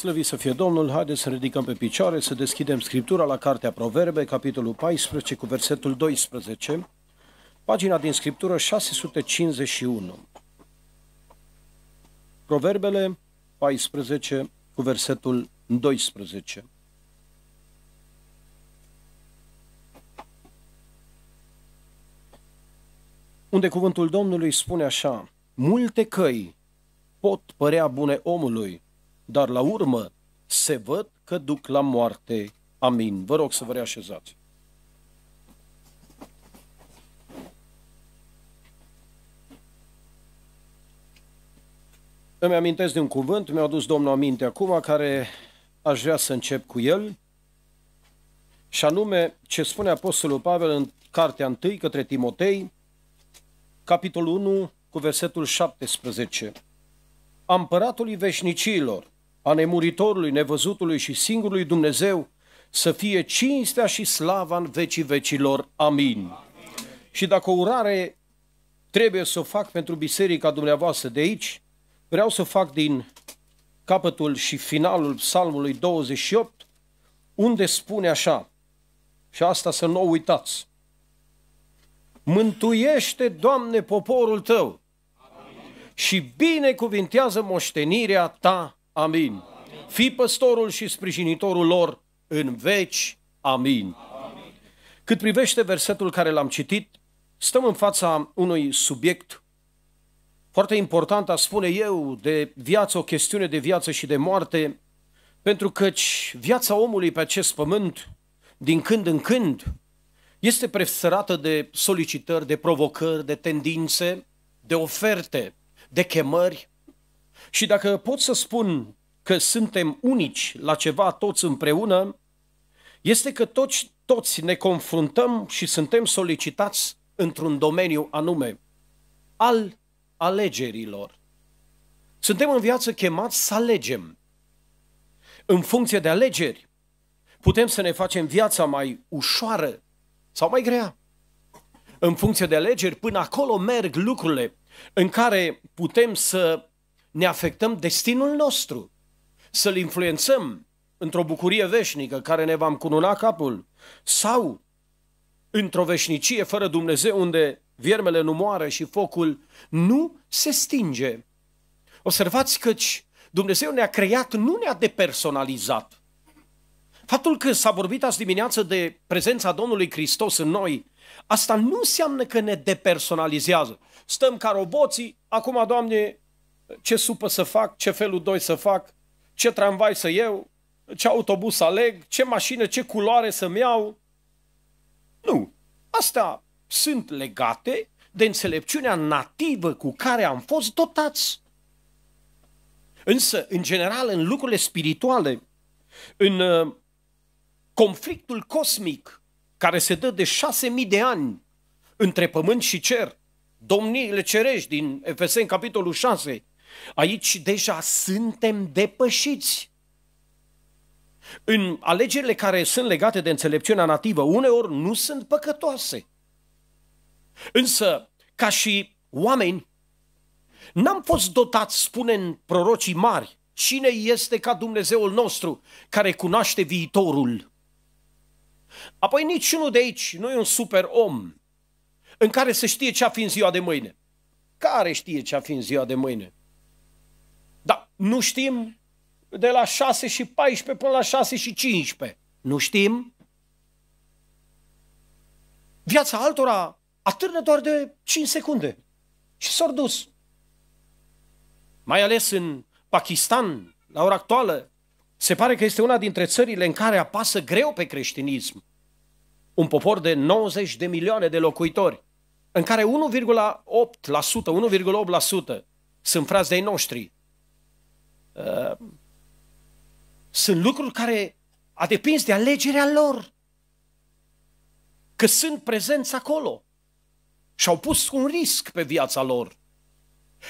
Slăvit să fie Domnul, haideți să ridicăm pe picioare, să deschidem Scriptura la Cartea Proverbe, capitolul 14, cu versetul 12, pagina din Scriptură 651. Proverbele 14, cu versetul 12. Unde cuvântul Domnului spune așa, Multe căi pot părea bune omului, dar la urmă se văd că duc la moarte. Amin. Vă rog să vă reașezați. Îmi amintesc de un cuvânt, mi-a adus Domnul aminte acum, care aș vrea să încep cu el, și anume ce spune Apostolul Pavel în Cartea 1 către Timotei, capitolul 1, cu versetul 17. împăratului veșnicilor, a nemuritorului, nevăzutului și singurului Dumnezeu, să fie cinstea și slava în vecii vecilor. Amin. Amin. Și dacă o urare trebuie să o fac pentru biserica dumneavoastră de aici, vreau să o fac din capătul și finalul psalmului 28, unde spune așa, și asta să nu uitați, Mântuiește, Doamne, poporul Tău Amin. și binecuvintează moștenirea Ta Amin. Amin. Fi păstorul și sprijinitorul lor în veci. Amin. Amin. Cât privește versetul care l-am citit, stăm în fața unui subiect foarte important, a spune eu, de viață, o chestiune de viață și de moarte, pentru căci viața omului pe acest pământ, din când în când, este presărată de solicitări, de provocări, de tendințe, de oferte, de chemări, și dacă pot să spun că suntem unici la ceva toți împreună, este că toți, toți ne confruntăm și suntem solicitați într-un domeniu anume, al alegerilor. Suntem în viață chemați să alegem. În funcție de alegeri, putem să ne facem viața mai ușoară sau mai grea. În funcție de alegeri, până acolo merg lucrurile în care putem să ne afectăm destinul nostru, să-l influențăm într-o bucurie veșnică care ne va încununa capul sau într-o veșnicie fără Dumnezeu unde viermele nu moare și focul nu se stinge. Observați căci Dumnezeu ne-a creat, nu ne-a depersonalizat. Faptul că s-a vorbit azi dimineață de prezența Domnului Hristos în noi, asta nu înseamnă că ne depersonalizează. Stăm ca roboții, acum, Doamne, ce supă să fac, ce felul doi să fac, ce tramvai să iau, ce autobuz să aleg, ce mașină, ce culoare să-mi iau. Nu. Astea sunt legate de înțelepciunea nativă cu care am fost dotați. Însă, în general, în lucrurile spirituale, în uh, conflictul cosmic care se dă de șase mii de ani între pământ și cer, domniile cerești din Efeseni capitolul 6, Aici deja suntem depășiți. În alegerile care sunt legate de înțelepciunea nativă, uneori nu sunt păcătoase. Însă, ca și oameni, n-am fost dotați, spune în prorocii mari, cine este ca Dumnezeul nostru care cunoaște viitorul. Apoi niciunul de aici nu e un super om în care să știe ce a fi în ziua de mâine. Care știe ce a fi în ziua de mâine? Dar nu știm de la 6 și 14 până la 6 și 15. Nu știm. Viața altora atârnă doar de 5 secunde și s-au dus. Mai ales în Pakistan, la ora actuală, se pare că este una dintre țările în care apasă greu pe creștinism. Un popor de 90 de milioane de locuitori, în care 1,8%, 1,8% sunt frați de noștri, Uh, sunt lucruri care a depins de alegerea lor. Că sunt prezenți acolo și au pus un risc pe viața lor.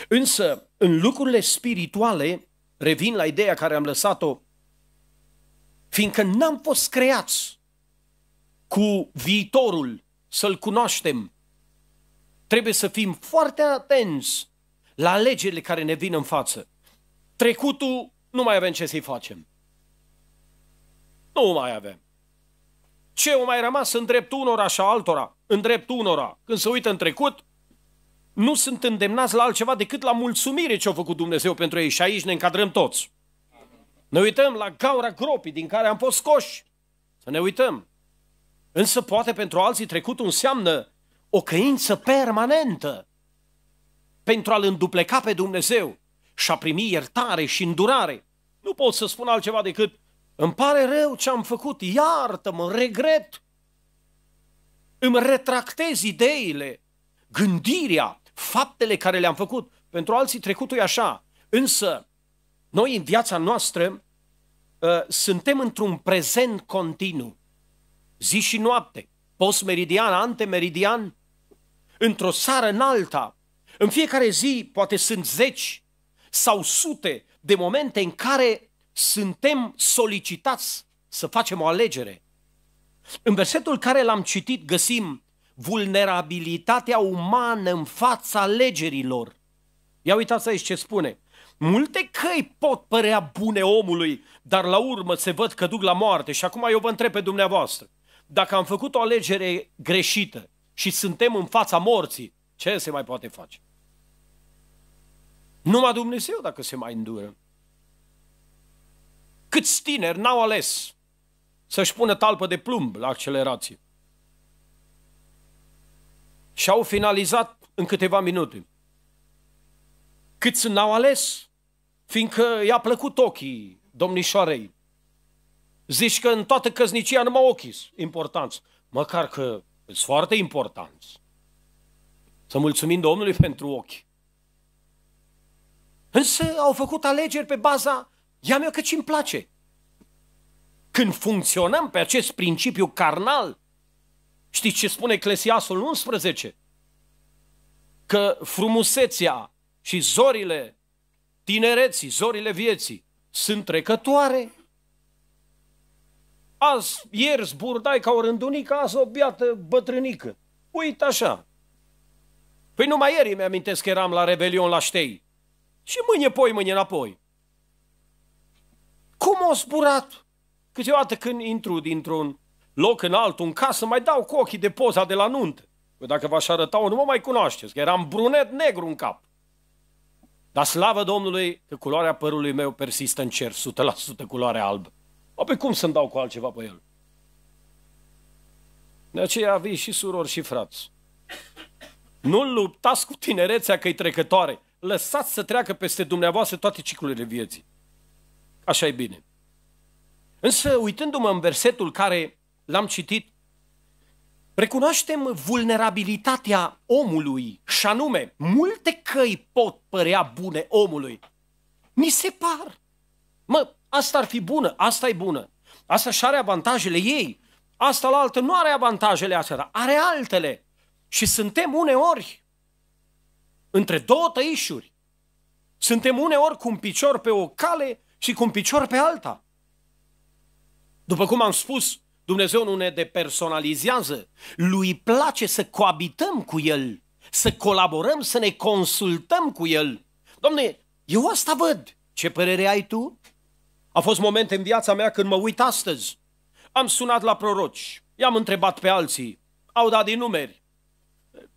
Însă, în lucrurile spirituale, revin la ideea care am lăsat-o, fiindcă n-am fost creați cu viitorul să-l cunoaștem, trebuie să fim foarte atenți la alegerile care ne vin în față. Trecutul nu mai avem ce să-i facem. Nu mai avem. Ce o mai rămas în dreptul unora și altora, în dreptul unora, când se uită în trecut, nu sunt îndemnați la altceva decât la mulțumire ce a făcut Dumnezeu pentru ei și aici ne încadrăm toți. Ne uităm la gaura gropii din care am fost scoși. Să ne uităm. Însă poate pentru alții trecutul înseamnă o căință permanentă pentru a-L îndupleca pe Dumnezeu și a primi iertare și îndurare. Nu pot să spun altceva decât, îmi pare rău ce am făcut, iartă-mă, regret. Îmi retractez ideile, gândirea, faptele care le-am făcut. Pentru alții trecutul e așa, însă noi în viața noastră ă, suntem într-un prezent continuu, zi și noapte, post-meridian, antemeridian, într-o sară în alta. În fiecare zi poate sunt zeci sau sute de momente în care suntem solicitați să facem o alegere. În versetul care l-am citit găsim vulnerabilitatea umană în fața alegerilor. Ia uitați aici ce spune. Multe căi pot părea bune omului, dar la urmă se văd că duc la moarte. Și acum eu vă întreb pe dumneavoastră. Dacă am făcut o alegere greșită și suntem în fața morții, ce se mai poate face? Numai Dumnezeu dacă se mai îndură. Câți tineri n-au ales să-și pună talpă de plumb la accelerație. Și au finalizat în câteva minute. Câți n-au ales, fiindcă i-a plăcut ochii domnișoarei. Zici că în toată căsnicia numai ochii sunt importanți, măcar că sunt foarte importanți. Să mulțumim Domnului pentru ochi. Însă au făcut alegeri pe baza, ia mi că ce-mi place. Când funcționăm pe acest principiu carnal, știți ce spune Eclesiastul 11? Că frumusețea și zorile tinereții, zorile vieții sunt trecătoare. Azi, ieri zburdai ca o rândunică, azi o biată bătrânică. Uite așa. Păi numai ieri mi-amintesc că eram la Revelion la Ștei și mâine poi, mâine înapoi. Cum au zburat? Câteodată când intru dintr-un loc în altul, în casă, mai dau cu ochii de poza de la nuntă. Că dacă v-aș arăta nu mă mai cunoașteți, că eram brunet negru în cap. Dar slavă Domnului că culoarea părului meu persistă în cer, 100% culoare albă. O, pe cum să-mi dau cu altceva pe el? De aceea vii și surori și frați. Nu l luptați cu tinerețea că-i trecătoare lăsați să treacă peste dumneavoastră toate ciclurile vieții. Așa e bine. Însă, uitându-mă în versetul care l-am citit, recunoaștem vulnerabilitatea omului și anume, multe căi pot părea bune omului. Ni se par. Mă, asta ar fi bună, asta e bună. Asta și are avantajele ei. Asta la altă nu are avantajele astea, dar are altele. Și suntem uneori între două tăișuri. Suntem uneori cu un picior pe o cale și cu un picior pe alta. După cum am spus, Dumnezeu nu ne depersonalizează. Lui place să coabităm cu El, să colaborăm, să ne consultăm cu El. Domne, eu asta văd. Ce părere ai tu? A fost momente în viața mea când mă uit astăzi. Am sunat la proroci, i-am întrebat pe alții, au dat din numeri,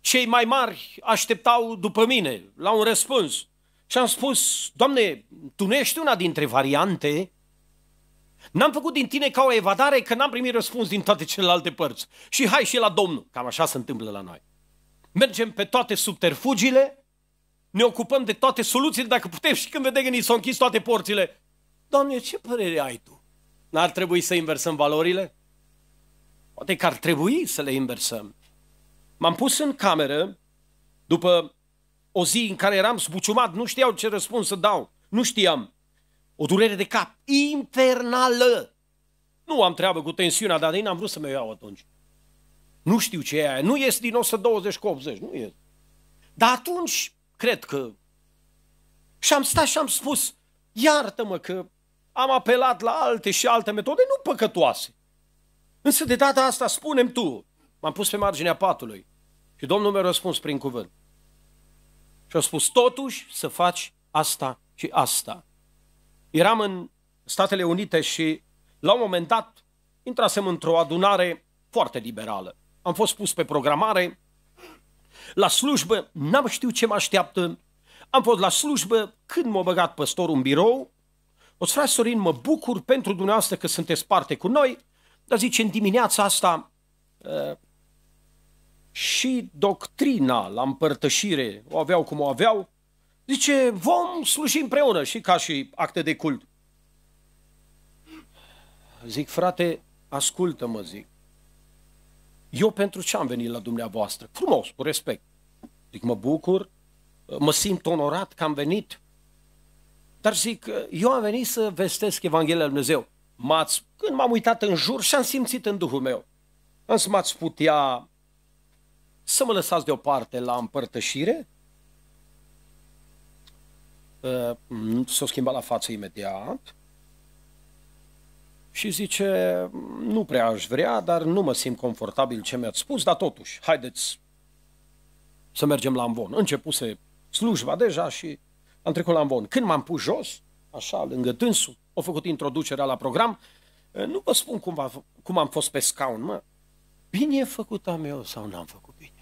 cei mai mari așteptau după mine la un răspuns. Și am spus, Doamne, Tu nu ești una dintre variante? N-am făcut din tine ca o evadare că n-am primit răspuns din toate celelalte părți. Și hai și la Domnul. Cam așa se întâmplă la noi. Mergem pe toate subterfugile, ne ocupăm de toate soluțiile, dacă putem și când vedem că ni s-au închis toate porțile. Doamne, ce părere ai tu? N-ar trebui să inversăm valorile? Poate că ar trebui să le inversăm. M-am pus în cameră după o zi în care eram zbuciumat, nu știau ce răspuns să dau, nu știam. O durere de cap infernală. Nu am treabă cu tensiunea, dar n-am vrut să mă iau atunci. Nu știu ce e aia, nu ies din 120 cu 80, nu ies. Dar atunci, cred că... Și am stat și am spus, iartă-mă că am apelat la alte și alte metode, nu păcătoase. Însă de data asta, spunem tu, m-am pus pe marginea patului, și Domnul mi-a răspuns prin cuvânt. Și a spus, totuși să faci asta și asta. Eram în Statele Unite și la un moment dat intrasem într-o adunare foarte liberală. Am fost pus pe programare, la slujbă, n-am știut ce mă așteaptă, am fost la slujbă, când m-a băgat păstorul în birou, o să Sorin, mă bucur pentru dumneavoastră că sunteți parte cu noi, dar zice, în dimineața asta ă, și doctrina la împărtășire o aveau cum o aveau, zice, vom sluji împreună și ca și acte de cult. Zic, frate, ascultă-mă, zic. Eu pentru ce am venit la dumneavoastră? Frumos, cu respect. Zic, mă bucur, mă simt onorat că am venit. Dar zic, eu am venit să vestesc Evanghelia Lui Dumnezeu. M-ați, când m-am uitat în jur și am simțit în Duhul meu. Însă m-ați putea să mă lăsați deoparte la împărtășire? Ă, mm, s-o schimba la față imediat și zice, nu prea aș vrea, dar nu mă simt confortabil ce mi-ați spus, dar totuși, haideți să mergem la amvon. Începuse slujba deja și am trecut la amvon. Când m-am pus jos, așa, lângă dânsul, au făcut introducerea la program, ă, nu vă spun cum, cum am fost pe scaun, mă. Bine e făcut am eu sau n-am făcut bine?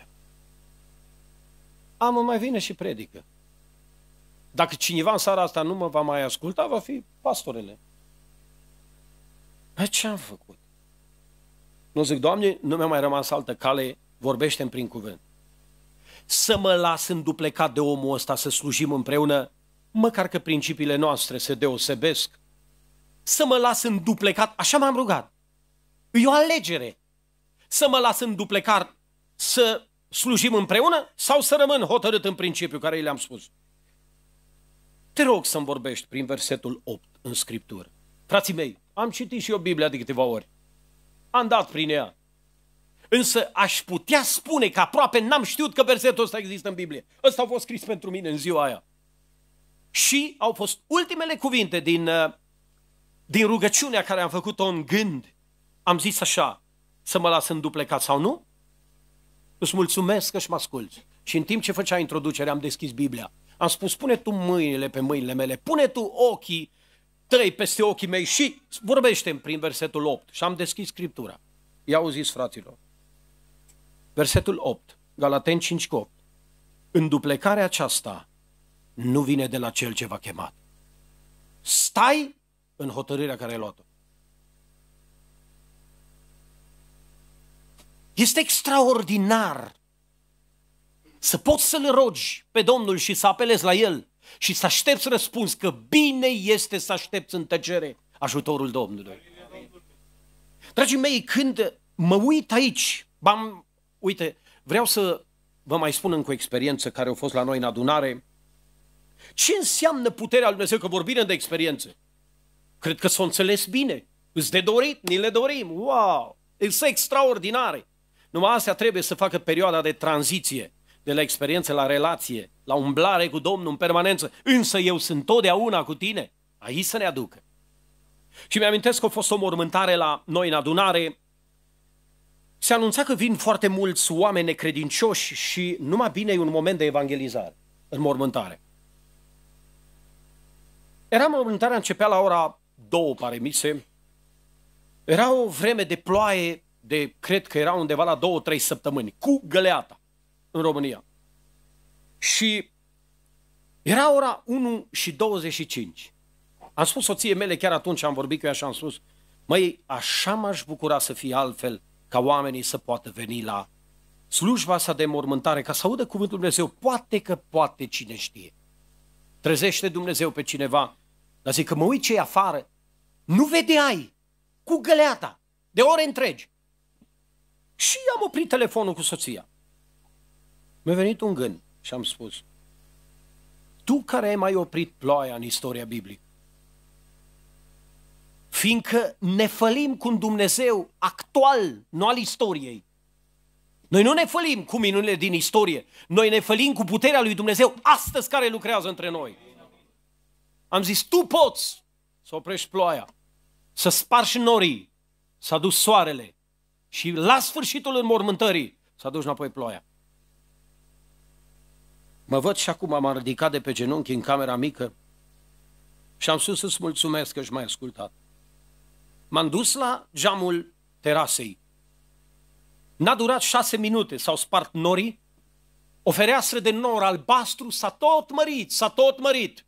Amă, mai vine și predică. Dacă cineva în seara asta nu mă va mai asculta, va fi pastorele. Dar ce am făcut? Nu zic, Doamne, nu mi-a mai rămas altă cale, vorbește prin cuvânt. Să mă las înduplecat de omul ăsta să slujim împreună, măcar că principiile noastre se deosebesc. Să mă las înduplecat, așa m-am rugat. E o alegere. Să mă las înduplecat, să slujim împreună sau să rămân hotărât în principiu care i le-am spus? Te rog să-mi vorbești prin versetul 8 în Scriptură. Frații mei, am citit și eu Biblia de câteva ori. Am dat prin ea. Însă aș putea spune că aproape n-am știut că versetul ăsta există în Biblie. Ăsta a fost scris pentru mine în ziua aia. Și au fost ultimele cuvinte din, uh, din rugăciunea care am făcut-o în gând. Am zis așa, să mă las înduplecat sau nu? Îți mulțumesc că și mă asculți. Și în timp ce făcea introducerea, am deschis Biblia. Am spus, pune tu mâinile pe mâinile mele, pune tu ochii tăi peste ochii mei și vorbește prin versetul 8. Și am deschis Scriptura. Ia zis, fraților. Versetul 8, Galaten 5 8. Înduplecarea aceasta nu vine de la cel ce v-a chemat. Stai în hotărârea care ai luat-o. Este extraordinar să poți să-L rogi pe Domnul și să apelezi la El și să aștepți răspuns, că bine este să aștepți în tăcere ajutorul Domnului. Dragii mei, când mă uit aici, bam, uite, vreau să vă mai spun încă o experiență care a fost la noi în adunare. Ce înseamnă puterea lui Dumnezeu? Că vorbim de experiențe. Cred că s-o înțeles bine. Îți de dorit, ni le dorim. Wow! Sunt extraordinare. Numai astea trebuie să facă perioada de tranziție, de la experiență la relație, la umblare cu Domnul în permanență. Însă eu sunt totdeauna cu tine. Aici să ne aducă. Și mi-amintesc că a fost o mormântare la noi în adunare. Se anunța că vin foarte mulți oameni necredincioși și numai bine e un moment de evangelizare în mormântare. Era mormântarea începea la ora două, pare mi se. Era o vreme de ploaie de, cred că era undeva la două, trei săptămâni, cu găleata în România. Și era ora 1 și 25. Am spus soției mele chiar atunci, am vorbit cu ea și am spus, măi, așa m-aș bucura să fie altfel ca oamenii să poată veni la slujba asta de mormântare, ca să audă cuvântul Dumnezeu. Poate că poate cine știe. Trezește Dumnezeu pe cineva, dar zic că mă uit ce afară, nu vedeai cu găleata, de ore întregi. Și am oprit telefonul cu soția. Mi-a venit un gând și am spus, tu care ai mai oprit ploaia în istoria biblică, fiindcă ne fălim cu un Dumnezeu actual, nu al istoriei. Noi nu ne fălim cu minunile din istorie, noi ne fălim cu puterea lui Dumnezeu astăzi care lucrează între noi. Am zis, tu poți să oprești ploaia, să spargi norii, să aduci soarele, și la sfârșitul înmormântării s-a dus înapoi ploaia. Mă văd și acum am ridicat de pe genunchi în camera mică și am spus să-ți mulțumesc că și mai ascultat. M-am dus la geamul terasei. N-a durat șase minute, s-au spart norii, o fereastră de nor albastru s-a tot mărit, s-a tot mărit.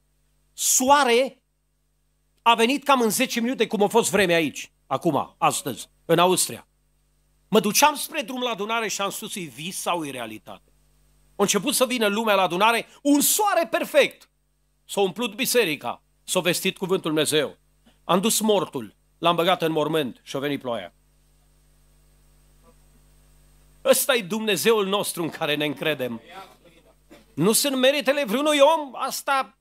Soare a venit cam în 10 minute cum a fost vremea aici, acum, astăzi, în Austria. Mă duceam spre drum la adunare și am spus, e vis sau e realitate? A început să vină lumea la adunare, un soare perfect. S-a umplut biserica, s-a vestit cuvântul Dumnezeu. Am dus mortul, l-am băgat în mormânt și a venit ploaia. Ăsta e Dumnezeul nostru în care ne încredem. Nu sunt meritele vreunui om, asta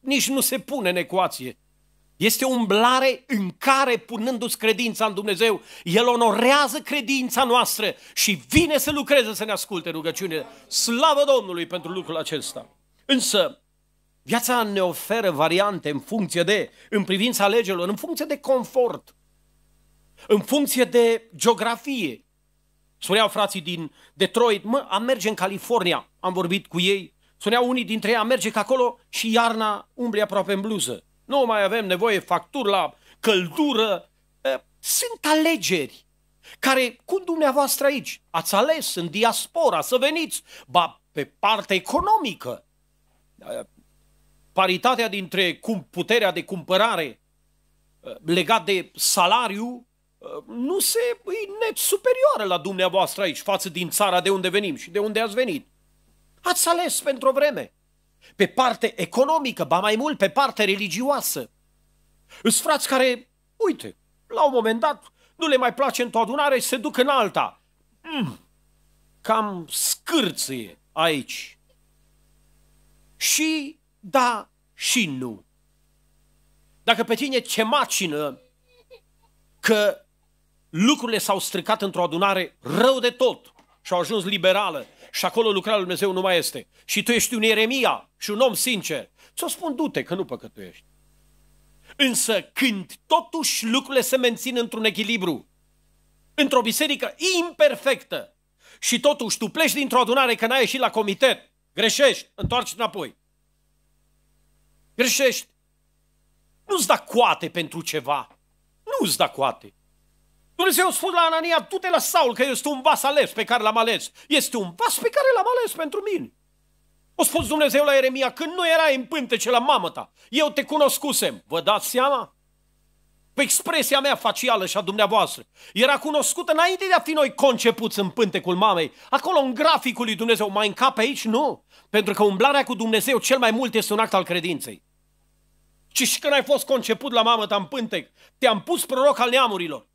nici nu se pune în ecuație. Este o umblare în care, punându-ți credința în Dumnezeu, El onorează credința noastră și vine să lucreze, să ne asculte rugăciunile. Slavă Domnului pentru lucrul acesta! Însă, viața ne oferă variante în funcție de, în privința alegerilor, în funcție de confort, în funcție de geografie. Spuneau frații din Detroit, mă, am merge în California, am vorbit cu ei, spuneau unii dintre ei, am merge că acolo și iarna umbli aproape în bluză. Nu mai avem nevoie facturi la căldură. Sunt alegeri care, cu dumneavoastră aici, ați ales în diaspora să veniți, ba pe partea economică. Paritatea dintre puterea de cumpărare legat de salariu nu se e net superioară la dumneavoastră aici față din țara de unde venim și de unde ați venit. Ați ales pentru o vreme pe parte economică, ba mai mult pe parte religioasă. Îs frați care, uite, la un moment dat nu le mai place într-o adunare și se duc în alta. Mm, cam scârție aici. Și da și nu. Dacă pe tine ce macină că lucrurile s-au stricat într-o adunare rău de tot și au ajuns liberală și acolo lucrarea lui Dumnezeu nu mai este. Și tu ești un Ieremia și un om sincer. Ți-o spun, du-te, că nu păcătuiești. Însă când totuși lucrurile se mențin într-un echilibru, într-o biserică imperfectă, și totuși tu pleci dintr-o adunare că n-ai ieșit la comitet, greșești, întoarci înapoi. Greșești. Nu-ți da coate pentru ceva. Nu-ți da coate. Dumnezeu spune la Anania, du-te la Saul, că este un vas ales pe care l-am ales. Este un vas pe care l-am ales pentru mine. O spus Dumnezeu la Ieremia, când nu erai în pântece la mamă ta, eu te cunoscusem. Vă dați seama? Pe expresia mea facială și a dumneavoastră. Era cunoscută înainte de a fi noi concepuți în pântecul mamei. Acolo în graficul lui Dumnezeu, mai încap aici? Nu. Pentru că umblarea cu Dumnezeu cel mai mult este un act al credinței. Și și când ai fost conceput la mamă ta în pântec, te-am pus proroc al neamurilor.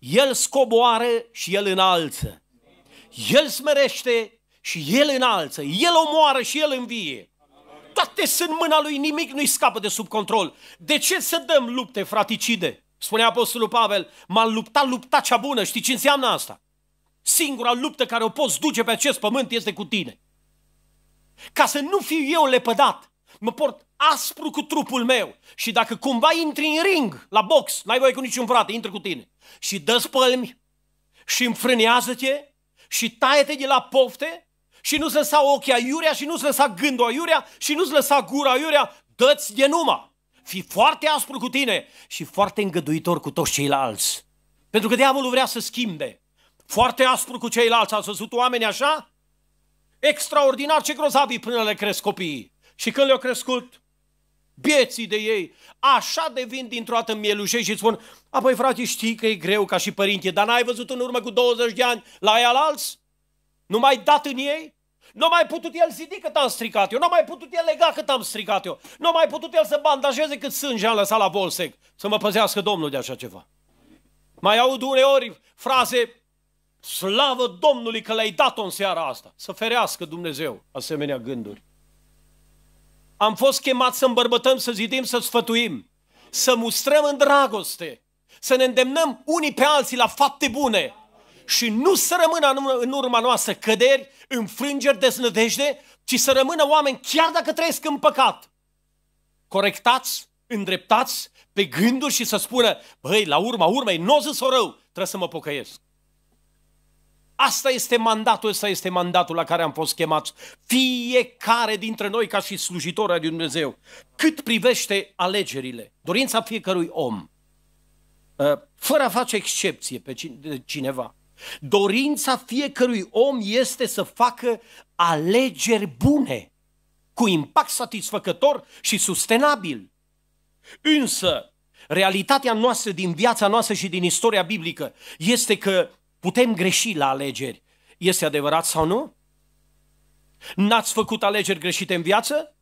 El scoboară și El înalță. El smerește și El înalță. El omoară și El învie. Toate sunt mâna Lui, nimic nu-i scapă de sub control. De ce să dăm lupte fraticide? Spune Apostolul Pavel, m a luptat lupta cea bună. Știi ce înseamnă asta? Singura luptă care o poți duce pe acest pământ este cu tine. Ca să nu fiu eu lepădat, mă port aspru cu trupul meu și dacă cumva intri în ring, la box, n-ai voie cu niciun frate, intră cu tine și dă spălmi și înfrânează-te și taie-te de la pofte și nu-ți lăsa ochii aiurea și nu-ți lăsa gândul aiurea și nu-ți lăsa gura aiurea, dă-ți de numa. Fii foarte aspru cu tine și foarte îngăduitor cu toți ceilalți. Pentru că diavolul vrea să schimbe. Foarte aspru cu ceilalți, ați văzut oameni așa? Extraordinar ce grozavi până le cresc copiii. Și când le-au crescut, bieții de ei, așa devin dintr-o dată mielușei și spun, apoi frate, știi că e greu ca și părinte, dar n-ai văzut în urmă cu 20 de ani la aia alți? Nu mai dat în ei? Nu mai putut el zidi cât am stricat eu, nu mai putut el lega cât am stricat eu, nu mai putut el să bandajeze cât sânge am lăsat la bolsec, să mă păzească Domnul de așa ceva. Mai aud uneori fraze, slavă Domnului că le-ai dat-o în seara asta, să ferească Dumnezeu asemenea gânduri. Am fost chemat să îmbărbătăm, să zidim, să sfătuim, să mustrăm în dragoste, să ne îndemnăm unii pe alții la fapte bune și nu să rămână în urma noastră căderi, înfrângeri, deznădejde, ci să rămână oameni chiar dacă trăiesc în păcat. Corectați, îndreptați pe gânduri și să spună, băi, la urma urmei, nu o zis-o rău, trebuie să mă pocăiesc. Asta este mandatul, ăsta este mandatul la care am fost chemați. Fiecare dintre noi ca și slujitori al Dumnezeu. Cât privește alegerile, dorința fiecărui om, ă, fără a face excepție pe cineva, dorința fiecărui om este să facă alegeri bune, cu impact satisfăcător și sustenabil. Însă, realitatea noastră din viața noastră și din istoria biblică este că Putem greși la alegeri. Este adevărat sau nu? N-ați făcut alegeri greșite în viață?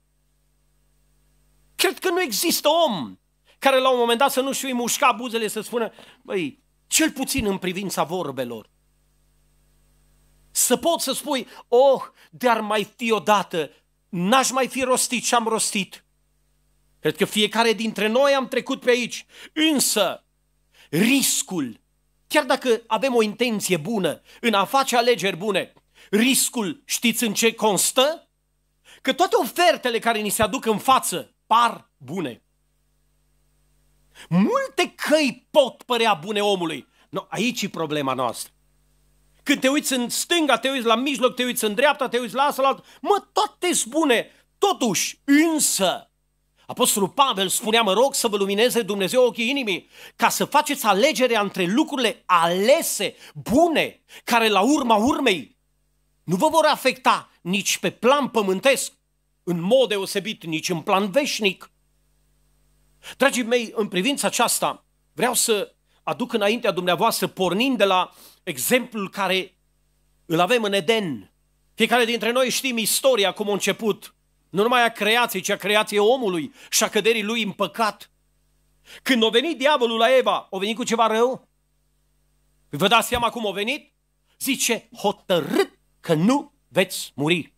Cred că nu există om care la un moment dat să nu-și fi mușca buzele să spună, băi, cel puțin în privința vorbelor. Să pot să spui, oh, de-ar mai fi odată, n-aș mai fi rostit ce am rostit. Cred că fiecare dintre noi am trecut pe aici. Însă, riscul Chiar dacă avem o intenție bună în a face alegeri bune, riscul știți în ce constă? Că toate ofertele care ni se aduc în față par bune. Multe căi pot părea bune omului. No, aici e problema noastră. Când te uiți în stânga, te uiți la mijloc, te uiți în dreapta, te uiți la asta, la altă, mă, toate sunt bune. Totuși, însă, Apostolul Pavel spunea, mă rog să vă lumineze Dumnezeu ochii inimii, ca să faceți alegerea între lucrurile alese, bune, care la urma urmei nu vă vor afecta nici pe plan pământesc, în mod deosebit, nici în plan veșnic. Dragii mei, în privința aceasta, vreau să aduc înaintea dumneavoastră, pornind de la exemplul care îl avem în Eden. Fiecare dintre noi știm istoria, cum a început nu numai a creației, ci a creației omului și a căderii lui în păcat. Când a venit diavolul la Eva, a venit cu ceva rău? Vă dați seama cum a venit? Zice, hotărât că nu veți muri.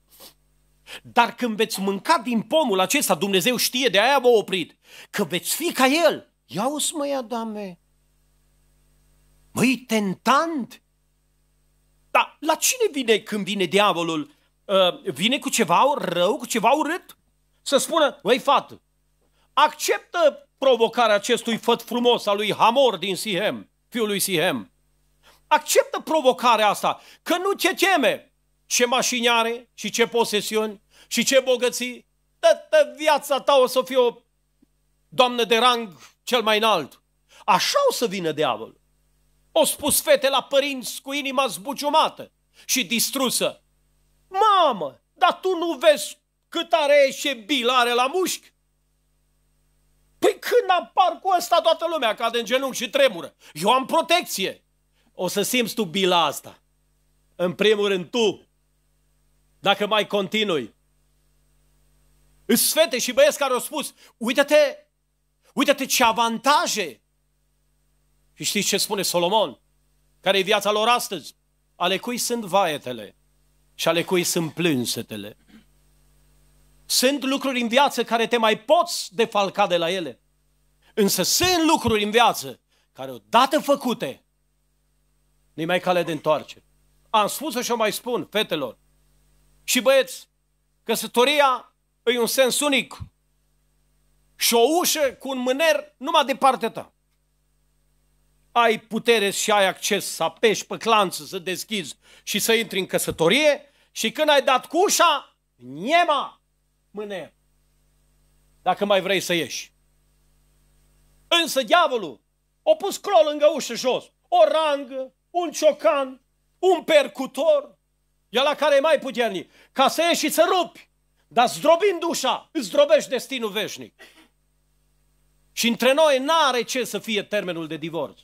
Dar când veți mânca din pomul acesta, Dumnezeu știe, de aia v-a oprit, că veți fi ca el. Ia uți măi, Adame, măi, tentant. Dar la cine vine când vine diavolul Uh, vine cu ceva rău, cu ceva urât, să spună, măi fată, acceptă provocarea acestui făt frumos al lui Hamor din Sihem, fiul lui Sihem. Acceptă provocarea asta, că nu te teme ce mașini are și ce posesiuni și ce bogății. Tătă viața ta o să fie o doamnă de rang cel mai înalt. Așa o să vină diavolul. O spus fete la părinți cu inima zbuciumată și distrusă. Mamă, dar tu nu vezi cât are eșebil are la mușchi? Păi când apar cu ăsta toată lumea cade în genunchi și tremură. Eu am protecție. O să simți tu bila asta. În primul rând tu, dacă mai continui. Îți fete și băieți care au spus, uite-te, uite-te ce avantaje. Și știți ce spune Solomon? Care e viața lor astăzi? Ale cui sunt vaetele? și ale cui sunt plânsetele. Sunt lucruri în viață care te mai poți defalca de la ele. Însă sunt lucruri în viață care odată făcute nu mai cale de întoarcere. Am spus-o și o mai spun, fetelor și băieți, căsătoria e un sens unic și o ușă cu un mâner numai de partea ta ai putere și ai acces să apeși pe clanță, să deschizi și să intri în căsătorie și când ai dat cu ușa, niema mâne. Dacă mai vrei să ieși. Însă diavolul o pus crol în ușă jos, o rangă, un ciocan, un percutor, ea la care e mai puternic, ca să ieși și să rupi. Dar zdrobind ușa, îți zdrobești destinul veșnic. Și între noi n-are ce să fie termenul de divorț.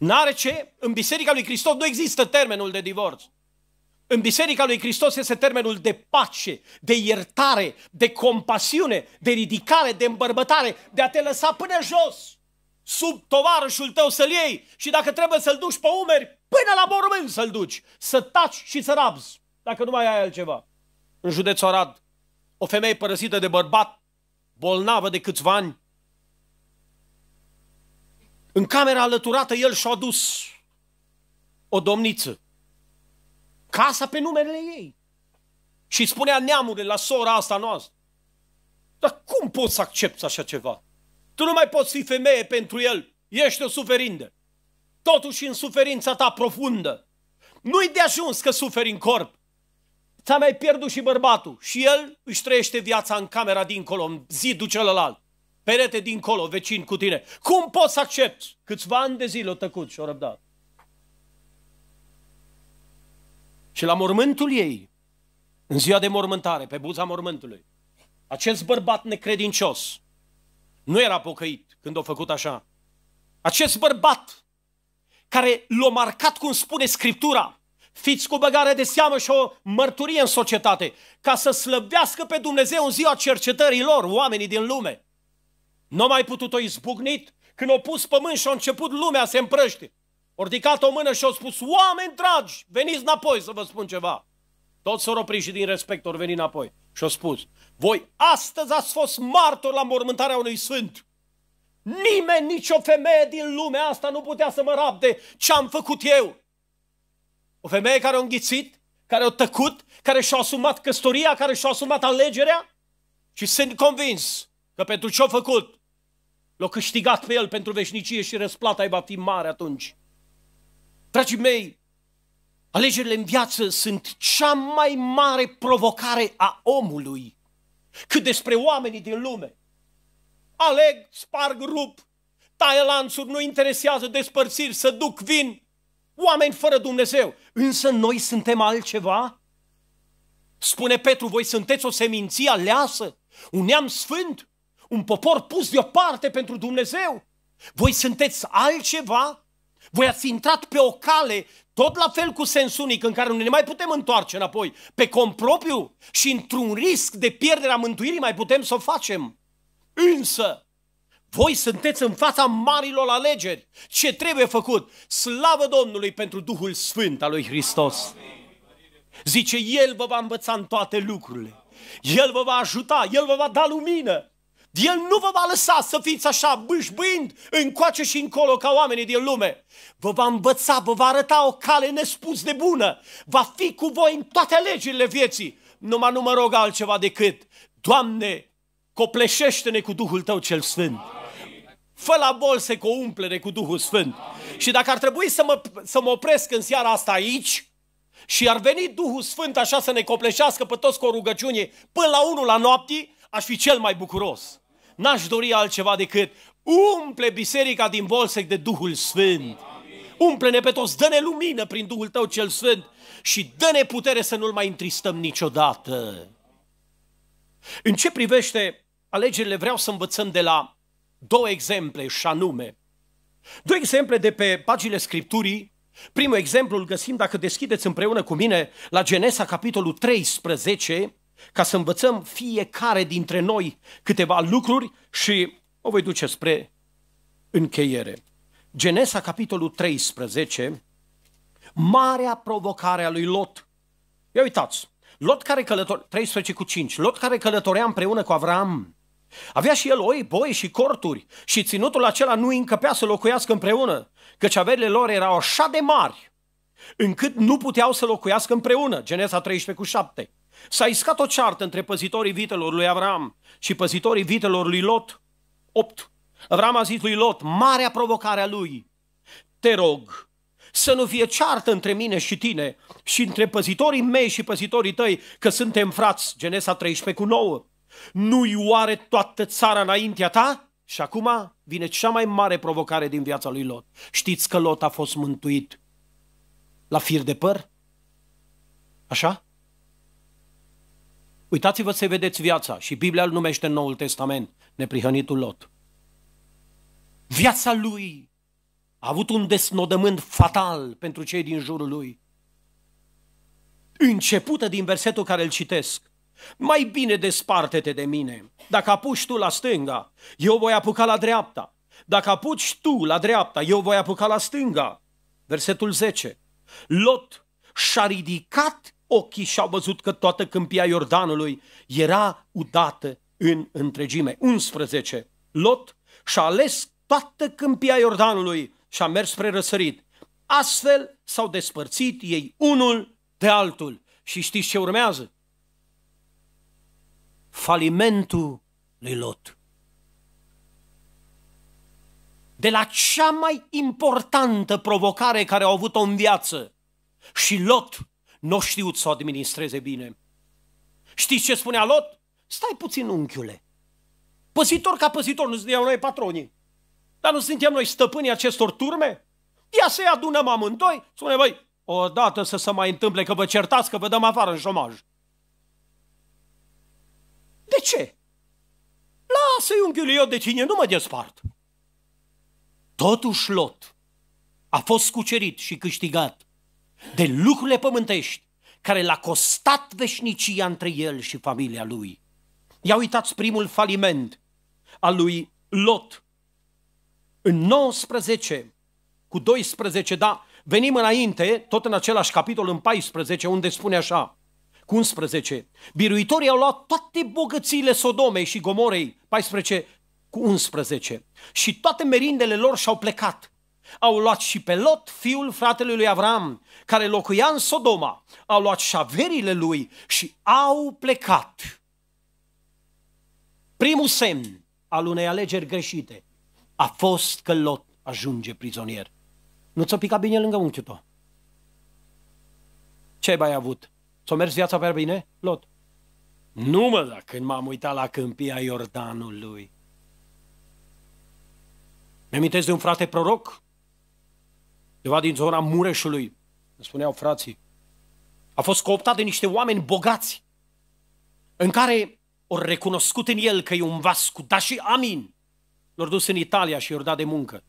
N-are ce? În Biserica lui Hristos nu există termenul de divorț. În Biserica lui Hristos este termenul de pace, de iertare, de compasiune, de ridicare, de îmbărbătare, de a te lăsa până jos, sub tovarășul tău să-l iei și dacă trebuie să-l duci pe umeri, până la mormânt să-l duci, să taci și să rabzi, dacă nu mai ai altceva. În județul Arad, o femeie părăsită de bărbat, bolnavă de câțiva ani, în camera alăturată el și-a dus o domniță. Casa pe numele ei. Și spunea neamurile la sora asta noastră. Dar cum poți să accepti așa ceva? Tu nu mai poți fi femeie pentru el. Ești o suferindă. Totuși în suferința ta profundă. Nu-i de ajuns că suferi în corp. Ți-a mai pierdut și bărbatul. Și el își trăiește viața în camera dincolo, în zidul celălalt perete dincolo, vecin cu tine. Cum poți să accepti? Câțiva ani de zile o tăcut și o răbdat. Și la mormântul ei, în ziua de mormântare, pe buza mormântului, acest bărbat necredincios nu era pocăit când a făcut așa. Acest bărbat care l-a marcat, cum spune Scriptura, fiți cu băgare de seamă și o mărturie în societate, ca să slăbească pe Dumnezeu în ziua cercetării lor, oamenii din lume. Nu mai putut-o izbucnit când o pus pământ și a început lumea să împrăște. O ridicat o mână și au spus, oameni dragi, veniți înapoi să vă spun ceva. Toți s-au oprit și din respect au venit înapoi și au spus, voi astăzi ați fost martor la mormântarea unui sfânt. Nimeni, nicio femeie din lumea asta nu putea să mă rabde ce am făcut eu. O femeie care a înghițit, care a tăcut, care și-a asumat căsătoria, care și-a asumat alegerea și sunt convins că pentru ce a făcut L-a câștigat pe el pentru veșnicie și răsplata ei va fi mare atunci. Dragii mei, alegerile în viață sunt cea mai mare provocare a omului. Cât despre oamenii din lume. Aleg, sparg, rup, taie lanțuri, nu interesează despărțiri, să duc, vin. Oameni fără Dumnezeu. Însă noi suntem altceva? Spune Petru, voi sunteți o seminție aleasă, un neam sfânt, un popor pus deoparte pentru Dumnezeu. Voi sunteți altceva? Voi ați intrat pe o cale tot la fel cu sens unic în care nu ne mai putem întoarce înapoi pe compropriu și într-un risc de pierderea mântuirii mai putem să o facem. Însă, voi sunteți în fața marilor alegeri. Ce trebuie făcut? Slavă Domnului pentru Duhul Sfânt al lui Hristos. Zice, El vă va învăța în toate lucrurile. El vă va ajuta, El vă va da lumină. El nu vă va lăsa să fiți așa bâșbâind încoace și încolo ca oamenii din lume. Vă va învăța, vă va arăta o cale nespus de bună. Va fi cu voi în toate legile vieții. Numai nu mă rog altceva decât, Doamne, copleșește-ne cu Duhul Tău cel Sfânt. Fă la bolse cu o umplere cu Duhul Sfânt. Și dacă ar trebui să mă, să mă opresc în seara asta aici, și ar veni Duhul Sfânt așa să ne copleșească pe toți cu o rugăciune până la unul la noapte, aș fi cel mai bucuros n-aș dori altceva decât umple biserica din Bolsec de Duhul Sfânt. Umple-ne pe toți, dă-ne lumină prin Duhul Tău cel Sfânt și dă-ne putere să nu-L mai întristăm niciodată. În ce privește alegerile, vreau să învățăm de la două exemple și anume. Două exemple de pe pagile Scripturii. Primul exemplu îl găsim dacă deschideți împreună cu mine la Genesa capitolul 13, ca să învățăm fiecare dintre noi câteva lucruri și o voi duce spre încheiere. Genesa, capitolul 13, marea provocare a lui Lot. Ia uitați, Lot care călătorea, 13 cu 5, Lot care călătorea împreună cu Avram, avea și el oi, boi și corturi și ținutul acela nu încăpea să locuiască împreună, căci averile lor erau așa de mari, încât nu puteau să locuiască împreună. Genesa 13 cu 7. S-a iscat o ceartă între păzitorii vitelor lui Avram și păzitorii vitelor lui Lot. 8. Avram a zis lui Lot, marea provocare a lui, te rog, să nu fie ceartă între mine și tine și între păzitorii mei și păzitorii tăi, că suntem frați, Genesa 13 cu 9. Nu-i oare toată țara înaintea ta? Și acum vine cea mai mare provocare din viața lui Lot. Știți că Lot a fost mântuit la fir de păr? Așa? Uitați-vă să vedeți viața și Biblia îl numește în Noul Testament, neprihănitul Lot. Viața lui a avut un desnodământ fatal pentru cei din jurul lui. Începută din versetul care îl citesc. Mai bine desparte-te de mine. Dacă apuci tu la stânga, eu voi apuca la dreapta. Dacă apuci tu la dreapta, eu voi apuca la stânga. Versetul 10. Lot și-a ridicat ochii și-au văzut că toată câmpia Iordanului era udată în întregime. 11. Lot și-a ales toată câmpia Iordanului și a mers spre răsărit. Astfel s-au despărțit ei unul de altul. Și știți ce urmează? Falimentul lui Lot. De la cea mai importantă provocare care au avut-o în viață și Lot nu n știut să o administreze bine. Știți ce spunea Lot? Stai puțin, unchiule. Păzitor ca păzitor, nu suntem noi patronii. Dar nu suntem noi stăpânii acestor turme? Ia să-i adunăm amândoi, spune, băi, odată să se mai întâmple că vă certați, că vă dăm afară în șomaj. De ce? Lasă-i unchiul eu de cine, nu mă despart. Totuși Lot a fost cucerit și câștigat de lucrurile pământești care l-a costat veșnicia între el și familia lui. Ia uitați primul faliment al lui Lot. În 19 cu 12, da, venim înainte, tot în același capitol, în 14, unde spune așa, cu 11, biruitorii au luat toate bogățiile Sodomei și Gomorei, 14 cu 11, și toate merindele lor și-au plecat au luat și pe Lot, fiul fratelui lui Avram, care locuia în Sodoma. Au luat șaverile lui și au plecat. Primul semn al unei alegeri greșite a fost că Lot ajunge prizonier. Nu ți-o pica bine lângă unchiul tău. Ce ai avut? Ți-o mers viața pe bine, Lot? Nu mă, da, când m-am uitat la câmpia Iordanului. Mi-amintesc de un frate proroc ceva din zona Mureșului, îmi spuneau frații, a fost cooptat de niște oameni bogați, în care au recunoscut în el că e un vas cu da și amin, l-au dus în Italia și i-au dat de muncă.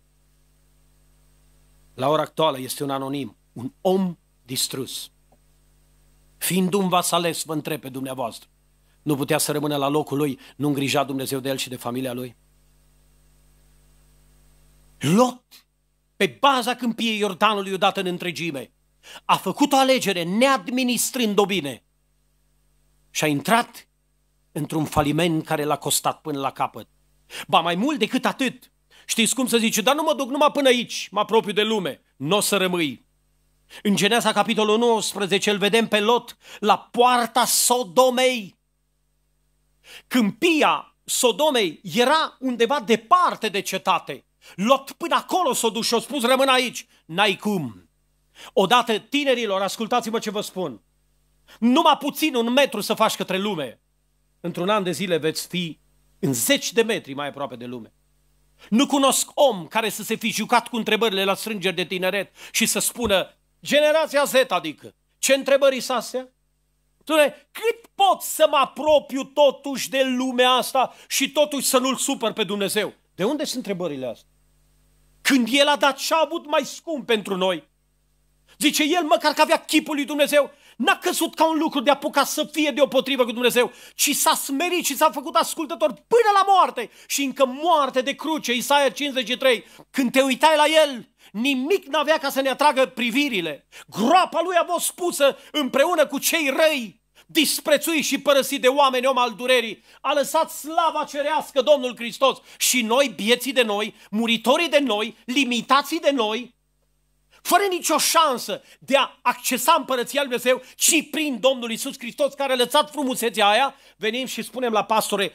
La ora actuală este un anonim, un om distrus. Fiind un vas ales, vă întreb pe dumneavoastră, nu putea să rămână la locul lui, nu îngrija Dumnezeu de el și de familia lui? Lot pe baza câmpiei Iordanului odată în întregime. A făcut o alegere neadministrând-o bine și a intrat într-un faliment care l-a costat până la capăt. Ba mai mult decât atât, știți cum să zice, dar nu mă duc numai până aici, mă apropiu de lume, nu o să rămâi. În Geneza, capitolul 19, îl vedem pe Lot la poarta Sodomei. Câmpia Sodomei era undeva departe de cetate. Lot până acolo s o dus și o spus, rămân aici. N-ai cum. Odată, tinerilor, ascultați-mă ce vă spun. Numai puțin un metru să faci către lume. Într-un an de zile veți fi în zeci de metri mai aproape de lume. Nu cunosc om care să se fi jucat cu întrebările la strângeri de tineret și să spună, generația Z adică, ce întrebări s astea? Tune, cât pot să mă apropiu totuși de lumea asta și totuși să nu-L supăr pe Dumnezeu? De unde sunt întrebările astea? Când El a dat ce a avut mai scump pentru noi. Zice, El măcar că avea chipul lui Dumnezeu, n-a căzut ca un lucru de apucat să fie deopotrivă cu Dumnezeu, ci s-a smerit și s-a făcut ascultător până la moarte și încă moarte de cruce, Isaia 53. Când te uitai la el, nimic n-avea ca să ne atragă privirile. Groapa lui a fost spusă împreună cu cei răi disprețuit și părăsit de oameni, om al durerii, a lăsat slava cerească Domnul Hristos și noi, bieții de noi, muritorii de noi, limitații de noi, fără nicio șansă de a accesa împărăția lui Dumnezeu, ci prin Domnul Isus Hristos care a lăsat frumusețea aia, venim și spunem la pastore,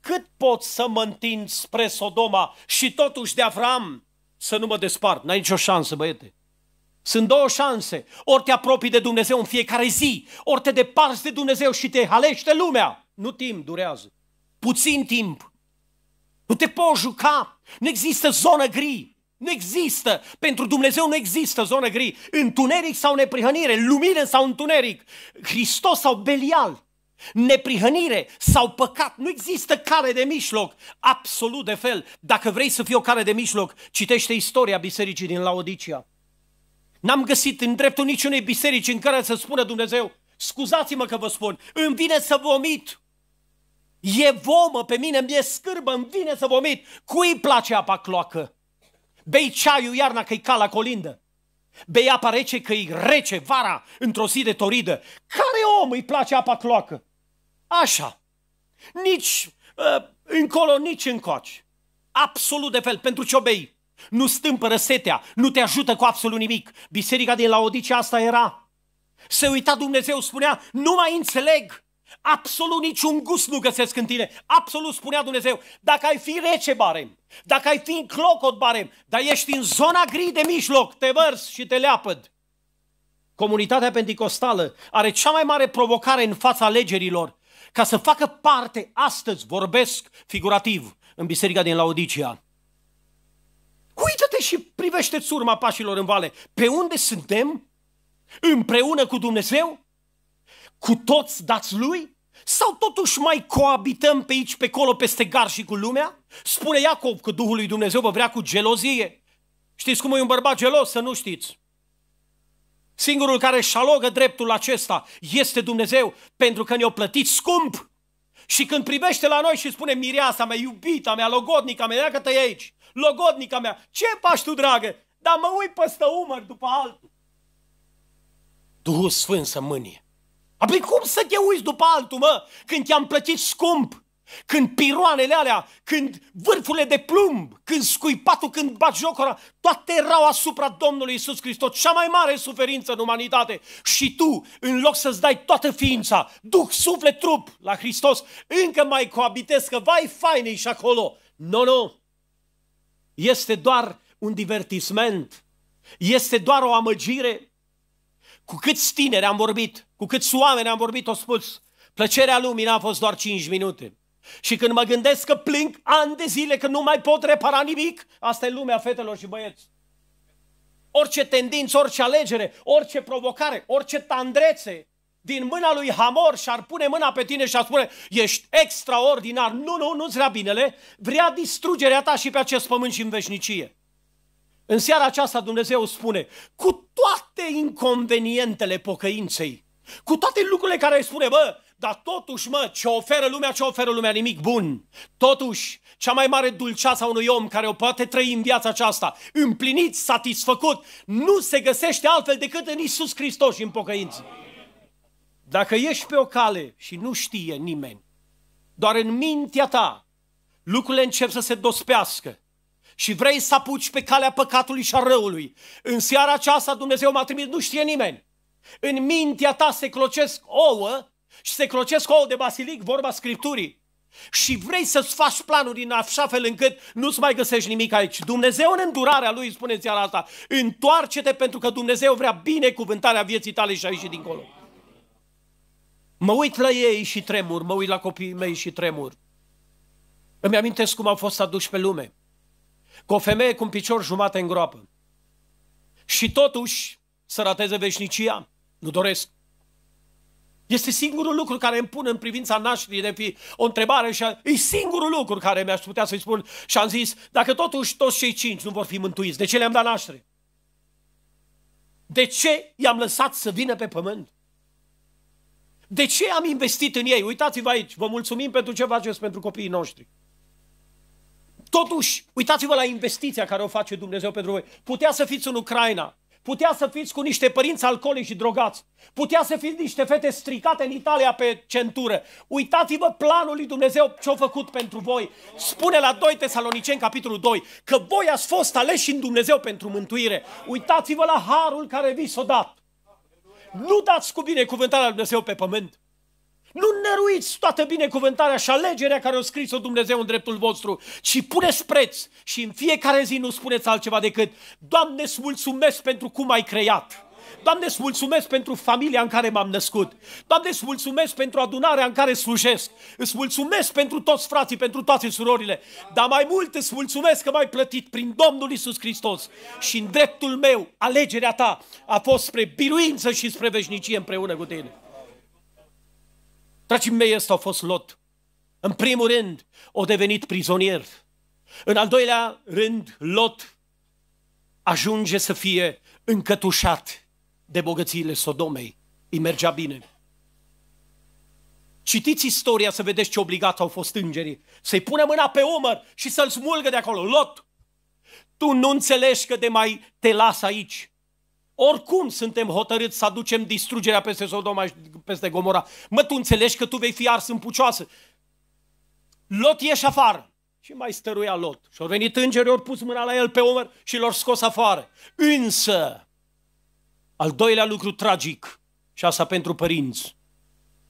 cât pot să mă întind spre Sodoma și totuși de Avram să nu mă despart, n-ai nicio șansă, băiete. Sunt două șanse. Ori te apropii de Dumnezeu în fiecare zi, ori te departi de Dumnezeu și te halește lumea. Nu timp durează. Puțin timp. Nu te poți juca. Nu există zonă gri. Nu există. Pentru Dumnezeu nu există zonă gri. Întuneric sau neprihănire, lumină sau întuneric, Hristos sau Belial, neprihănire sau păcat. Nu există care de mijloc. Absolut de fel. Dacă vrei să fii o care de mijloc, citește istoria bisericii din Laodicea. N-am găsit în dreptul niciunei biserici în care să spună Dumnezeu, scuzați-mă că vă spun, îmi vine să vomit. E vomă pe mine, mi-e scârbă, îmi vine să vomit. Cui place apa cloacă? Bei ceaiul iarna că-i ca la colindă. Bei apa rece că-i rece vara într-o zi de toridă. Care om îi place apa cloacă? Așa. Nici uh, încolo, nici încoace, Absolut de fel. Pentru ce o bei? nu stâmpără setea, nu te ajută cu absolut nimic. Biserica din Laodicea asta era. Se uita Dumnezeu, spunea, nu mai înțeleg, absolut niciun gust nu găsesc în tine. Absolut spunea Dumnezeu, dacă ai fi rece barem, dacă ai fi în clocot barem, dar ești în zona gri de mijloc, te vărs și te leapăd. Comunitatea pentecostală are cea mai mare provocare în fața alegerilor ca să facă parte, astăzi vorbesc figurativ, în biserica din Laodicea, Uită-te și privește-ți urma pașilor în vale. Pe unde suntem? Împreună cu Dumnezeu? Cu toți dați lui? Sau totuși mai coabităm pe aici, pe colo, peste gar și cu lumea? Spune Iacob că Duhul lui Dumnezeu vă vrea cu gelozie. Știți cum e un bărbat gelos, să nu știți. Singurul care își alogă dreptul acesta este Dumnezeu, pentru că ne-o plătit scump. Și când privește la noi și spune, mireasa mea, iubita mea, logodnica mea, că te aici, logodnica mea, ce faci tu, dragă? Dar mă uit peste umăr după altul. Duhul Sfânt să mânie. Apoi cum să te uiți după altul, mă, când te-am plătit scump? Când piroanele alea, când vârfurile de plumb, când scuipatul, când bagiocora, toate erau asupra Domnului Isus Hristos, cea mai mare suferință în umanitate. Și tu, în loc să-ți dai toată ființa, duc suflet, trup la Hristos, încă mai coabitesc că vai fainei și acolo. Nu, no, nu, no este doar un divertisment, este doar o amăgire. Cu câți tineri am vorbit, cu câți oameni am vorbit, o spus, plăcerea lumii n-a fost doar 5 minute. Și când mă gândesc că plâng ani de zile, că nu mai pot repara nimic, asta e lumea fetelor și băieți. Orice tendință, orice alegere, orice provocare, orice tandrețe, din mâna lui Hamor și ar pune mâna pe tine și ar spune ești extraordinar, nu, nu, nu-ți vrea binele, vrea distrugerea ta și pe acest pământ și în veșnicie. În seara aceasta Dumnezeu spune, cu toate inconvenientele pocăinței, cu toate lucrurile care îi spune, bă, dar totuși, mă, ce oferă lumea, ce oferă lumea, nimic bun. Totuși, cea mai mare dulceață a unui om care o poate trăi în viața aceasta, împlinit, satisfăcut, nu se găsește altfel decât în Isus Hristos și în pocăință. Amin. Dacă ești pe o cale și nu știe nimeni, doar în mintea ta lucrurile încep să se dospească și vrei să apuci pe calea păcatului și a răului, în seara aceasta Dumnezeu m-a trimis, nu știe nimeni. În mintea ta se clocesc ouă și se clocesc ouă de basilic, vorba Scripturii. Și vrei să-ți faci planuri în așa fel încât nu-ți mai găsești nimic aici. Dumnezeu în îndurarea Lui spune în seara asta, întoarce-te pentru că Dumnezeu vrea binecuvântarea vieții tale și aici și dincolo. Mă uit la ei și tremur, mă uit la copiii mei și tremur. Îmi amintesc cum au fost aduși pe lume. Cu o femeie cu un picior jumate în groapă. Și totuși să rateze veșnicia. Nu doresc. Este singurul lucru care îmi pun în privința nașterii de fi o întrebare și a... e singurul lucru care mi-aș putea să-i spun și am zis, dacă totuși toți cei cinci nu vor fi mântuiți, de ce le-am dat naștere? De ce i-am lăsat să vină pe pământ? De ce am investit în ei? Uitați-vă aici, vă mulțumim pentru ce faceți pentru copiii noștri. Totuși, uitați-vă la investiția care o face Dumnezeu pentru voi. Putea să fiți în Ucraina, putea să fiți cu niște părinți alcoolici și drogați, putea să fiți niște fete stricate în Italia pe centură. Uitați-vă planul lui Dumnezeu ce-a făcut pentru voi. Spune la 2 Tesaloniceni, capitolul 2, că voi ați fost aleși în Dumnezeu pentru mântuire. Uitați-vă la harul care vi s-a dat. Nu dați cu binecuvântarea lui Dumnezeu pe pământ. Nu năruiți toată binecuvântarea și alegerea care o scris-o Dumnezeu în dreptul vostru, ci puneți preț și în fiecare zi nu spuneți altceva decât Doamne, îți mulțumesc pentru cum ai creat. Doamne, îți mulțumesc pentru familia în care m-am născut. Doamne, îți mulțumesc pentru adunarea în care slujesc. Îți mulțumesc pentru toți frații, pentru toate surorile. Dar mai mult îți mulțumesc că m-ai plătit prin Domnul Isus Hristos. Și în dreptul meu, alegerea ta a fost spre biruință și spre veșnicie împreună cu tine. Dragii mei, ăsta a fost Lot. În primul rând, o devenit prizonier. În al doilea rând, Lot ajunge să fie încătușat de bogățiile Sodomei. Îi mergea bine. Citiți istoria să vedeți ce obligați au fost îngerii. Să-i pune mâna pe omăr și să-l smulgă de acolo. Lot, tu nu înțelegi că de mai te las aici. Oricum suntem hotărâți să aducem distrugerea peste Sodoma și peste Gomora. Mă, tu înțelegi că tu vei fi ars în pucioasă. Lot ieși afară. Și mai stăruia Lot. Și au venit îngeri, ori pus mâna la el pe omăr și l-au scos afară. Însă, al doilea lucru tragic, și asta pentru părinți,